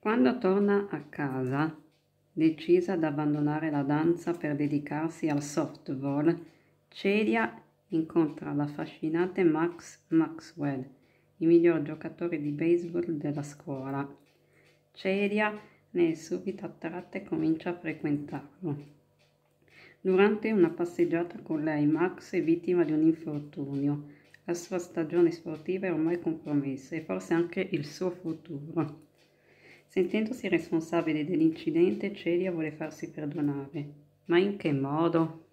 Quando torna a casa, decisa ad abbandonare la danza per dedicarsi al softball, Celia incontra l'affascinante Max Maxwell, il miglior giocatore di baseball della scuola. Celia ne è subito attratta e comincia a frequentarlo. Durante una passeggiata con lei, Max è vittima di un infortunio. La sua stagione sportiva è ormai compromessa e forse anche il suo futuro. Sentendosi responsabile dell'incidente, Celia vuole farsi perdonare. Ma in che modo?